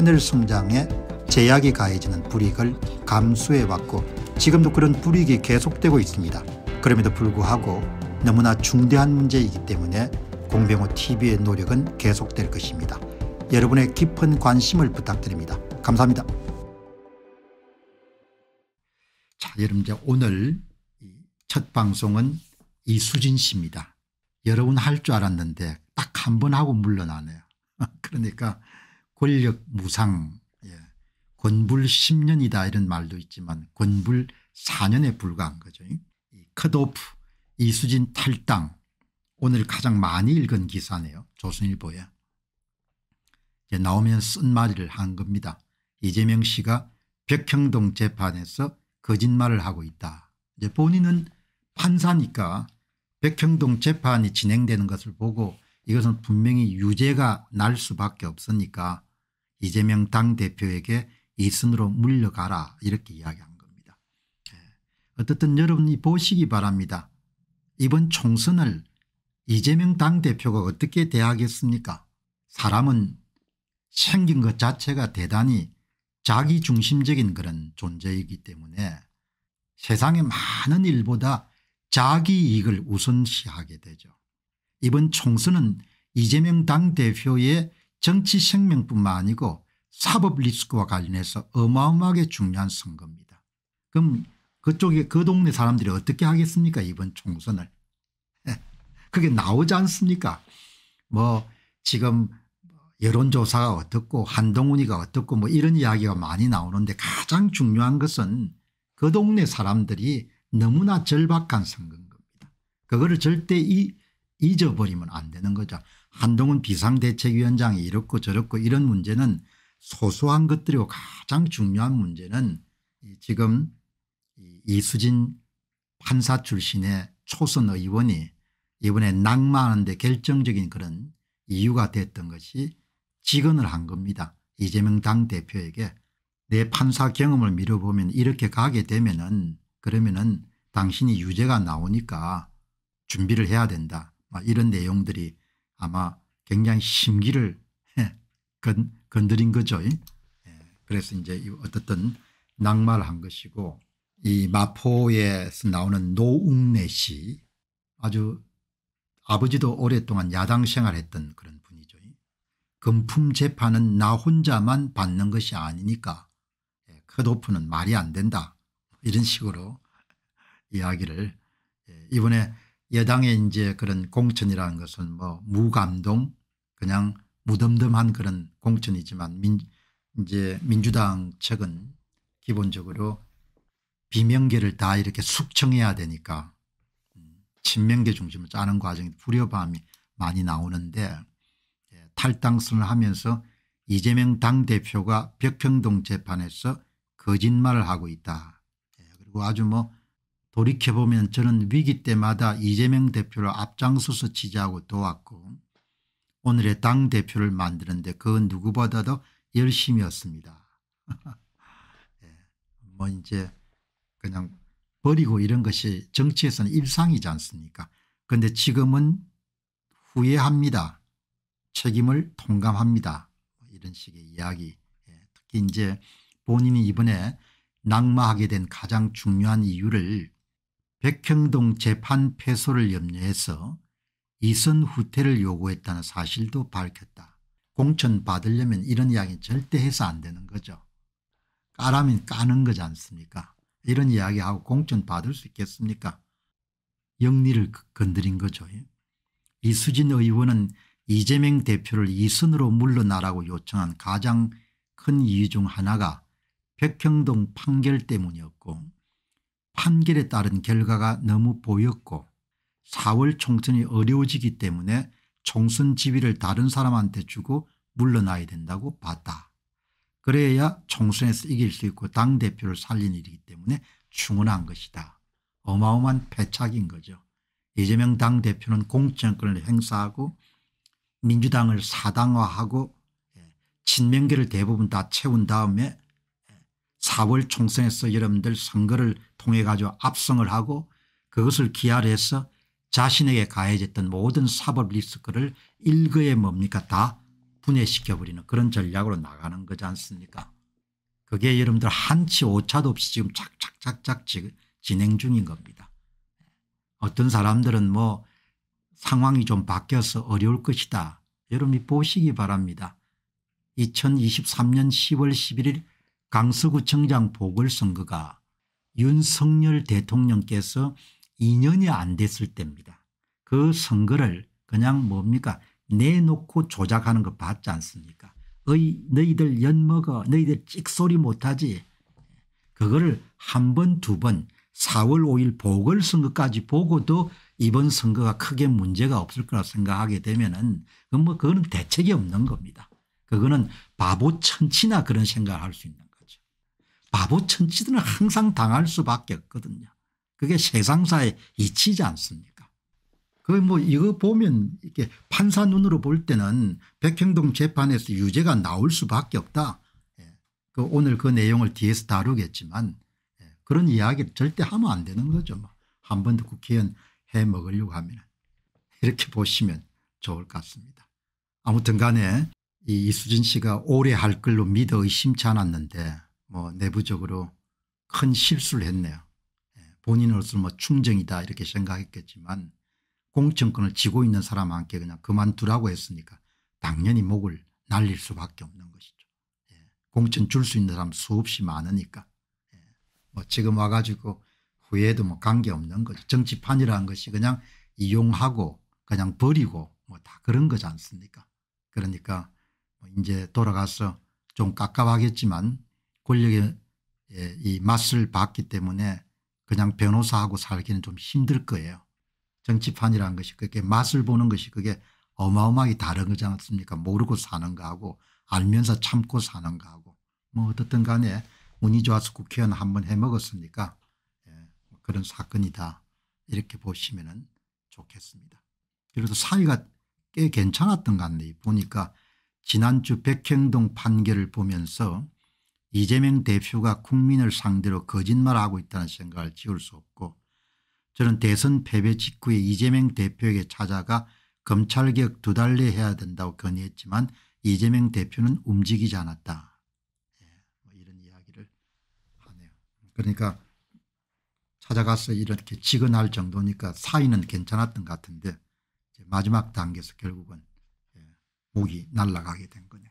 하늘 성장에 제약이 가해지는 불이익을 감수해왔고 지금도 그런 불이익이 계속되고 있습니다. 그럼에도 불구하고 너무나 중대한 문제이기 때문에 공병호 TV의 노력은 계속될 것입니다. 여러분의 깊은 관심을 부탁드립니다. 감사합니다. 자, 여러분 이제 오늘 첫 방송은 이수진 씨입니다. 여러 번할줄 알았는데 딱 한 번 하고 물러나네요. 그러니까 권력 무상 예. 권불 10년이다 이런 말도 있지만 권불 4년에 불과한 거죠. 컷오프 이수진 탈당 오늘 가장 많이 읽은 기사네요. 조선일보에. 나오면 쓴말을 한 겁니다. 이재명 씨가 백형동 재판에서 거짓말을 하고 있다. 이제 본인은 판사니까 백형동 재판이 진행되는 것을 보고 이것은 분명히 유죄가 날 수밖에 없으니까 이재명 당대표에게 이순으로 물려가라 이렇게 이야기한 겁니다. 예. 어떻든 여러분이 보시기 바랍니다. 이번 총선을 이재명 당대표가 어떻게 대하겠습니까 사람은 생긴 것 자체가 대단히 자기중심적인 그런 존재이기 때문에 세상의 많은 일보다 자기 이익을 우선시하게 되죠. 이번 총선은 이재명 당대표의 정치 생명뿐만 아니고 사법 리스크와 관련해서 어마어마하게 중요한 선거입니다. 그럼 그쪽에 그 동네 사람들이 어떻게 하겠습니까 이번 총선을. 예, 그게 나오지 않습니까 뭐 지금 여론조사가 어떻고 한동훈이가 어떻고 뭐 이런 이야기가 많이 나오는데 가장 중요한 것은 그 동네 사람들이 너무나 절박한 선거인 겁니다. 그거를 절대 잊어버리면 안 되는 거죠. 한동훈 비상대책위원장이 이렇고 저렇고 이런 문제는 소소한 것들이고 가장 중요한 문제는 지금 이수진 판사 출신의 초선 의원이 이번에 낙마하는데 결정적인 그런 이유가 됐던 것이 직언을 한 겁니다. 이재명 당대표에게 내 판사 경험을 미뤄보면 이렇게 가게 되면 은 그러면 은 당신이 유죄가 나오니까 준비를 해야 된다. 이런 내용들이 아마 굉장히 심기를 예, 건, 건드린 거죠. 예. 그래서 이제 어떻든 낙마한 것이고 이 마포에서 나오는 노웅래 씨 아주 아버지도 오랫동안 야당 생활했던 그런 분이죠. 금품 재판은 나 혼자만 받는 것이 아니니까 예, 컷오프는 말이 안 된다. 이런 식으로 이야기를 이번에 여당의 이제 그런 공천이라는 것은 뭐 무감동 그냥 무덤덤한 그런 공천이지만 민, 이제 민주당 측은 기본적으로 비명계를 다 이렇게 숙청해야 되니까 음, 친명계 중심을 짜는 과정에 불협화음이 많이 나오는데 예, 탈당선을 하면서 이재명 당대표가 벽평동 재판에서 거짓말을 하고 있다. 예, 그리고 아주 뭐 돌이켜보면 저는 위기 때마다 이재명 대표를 앞장서서 지지하고 도왔고 오늘의 당대표를 만드는데 그 누구보다도 열심이었습니다. 예, 뭐 이제 그냥 버리고 이런 것이 정치에서는 일상이지 않습니까 그런데 지금은 후회합니다. 책임을 통감합니다. 이런 식의 이야기 예, 특히 이제 본인이 이번에 낙마하게 된 가장 중요한 이유를 백형동 재판 패소를 염려해서 이선 후퇴를 요구했다는 사실도 밝혔다. 공천 받으려면 이런 이야기 절대 해서 안 되는 거죠. 까라면 까는 거지 않습니까 이런 이야기하고 공천 받을 수 있겠습니까 영리를 그- 건드린 거죠. 이수진 의원은 이재명 대표를 이선으로 물러나라고 요청한 가장 큰 이유 중 하나가 백형동 판결 때문이었고 판결에 따른 결과가 너무 보였고 4월 총선이 어려워지기 때문에 총선 지위를 다른 사람한테 주고 물러나야 된다고 봤다. 그래야 총선에서 이길 수 있고 당대표를 살린 일이기 때문에 충원한 것이다. 어마어마한 패착인 거죠. 이재명 당대표는 공천권을 행사하고 민주당을 사당화하고 예, 친명계를 대부분 다 채운 다음에 4월 총선에서 여러분들 선거를 통해 가지고 압승을 하고 그것을 기하로 해서 자신에게 가해졌던 모든 사법 리스크를 일거에 뭡니까 다 분해시켜버리는 그런 전략으로 나가는 거지 않습니까 그게 여러분들 한치 오차도 없이 지금 착착착착 진행 중인 겁니다. 어떤 사람들은 뭐 상황이 좀 바뀌어서 어려울 것이다. 여러분이 보시기 바랍니다. 2023년 10월 11일 강서구청장 보궐선거가 윤석열 대통령께서 2년이 안 됐을 때입니다. 그 선거를 그냥 뭡니까 내놓고 조작하는 거 봤지 않습니까 어이 너희들 연먹어 너희들 찍소리 못하지 그거를 한 번 두 번 4월 5일 보궐선거까지 보고도 이번 선거가 크게 문제가 없을 거라 생각하게 되면 은뭐 그거는 대책이 없는 겁니다. 그거는 바보 천치나 그런 생각을 할 수 있는 바보 천치들은 항상 당할 수밖에 없거든요. 그게 세상사의 이치지 않습니까? 그 뭐 이거 보면 이렇게 판사 눈으로 볼 때는 백형동 재판에서 유죄가 나올 수밖에 없다. 예. 그 오늘 그 내용을 뒤에서 다루겠지만 예. 그런 이야기를 절대 하면 안 되는 거죠. 뭐 한번더 국회의원 해 먹으려고 하면 이렇게 보시면 좋을 것 같습니다. 아무튼 간에 이 이수진 씨가 오래 할 걸로 믿어 의심치 않았는데 뭐 내부적으로 큰 실수를 했네요. 예, 본인으로서 뭐 충정이다 이렇게 생각했겠지만 공천권을 쥐고 있는 사람한테 그냥 그만두라고 했으니까 당연히 목을 날릴 수밖에 없는 것이죠. 예, 공천 줄 수 있는 사람 수없이 많으니까. 예, 뭐 지금 와가지고 후회도 뭐 관계없는 거죠. 정치판이라는 것이 그냥 이용하고 그냥 버리고 뭐 다 그런 거지 않습니까 그러니까 뭐 이제 돌아가서 좀 깝깝하겠지만 권력에 예, 이 맛을 봤기 때문에 그냥 변호사하고 살기는 좀 힘들 거예요. 정치판이라는 것이 그게 맛을 보는 것이 그게 어마어마하게 다른 거지 않습니까 모르고 사는 거하고 알면서 참고 사는 거하고 뭐 어떻든 간에 운이 좋아서 국회의원 한번 해먹었으니까 예, 뭐 그런 사건이다 이렇게 보시면 좋겠습니다. 그래도 사이가 꽤 괜찮았던 것 같네요. 보니까 지난주 백행동 판결을 보면서 이재명 대표가 국민을 상대로 거짓말하고 있다는 생각을 지울 수 없고 저는 대선 패배 직후에 이재명 대표에게 찾아가 검찰개혁 두 달 내에 해야 된다고 건의했지만 이재명 대표는 움직이지 않았다. 예, 뭐 이런 이야기를 하네요. 그러니까 찾아가서 이렇게 직언할 정도니까 사이는 괜찮았던 같은데 마지막 단계에서 결국은 예, 목이 날아가게 된 거냐.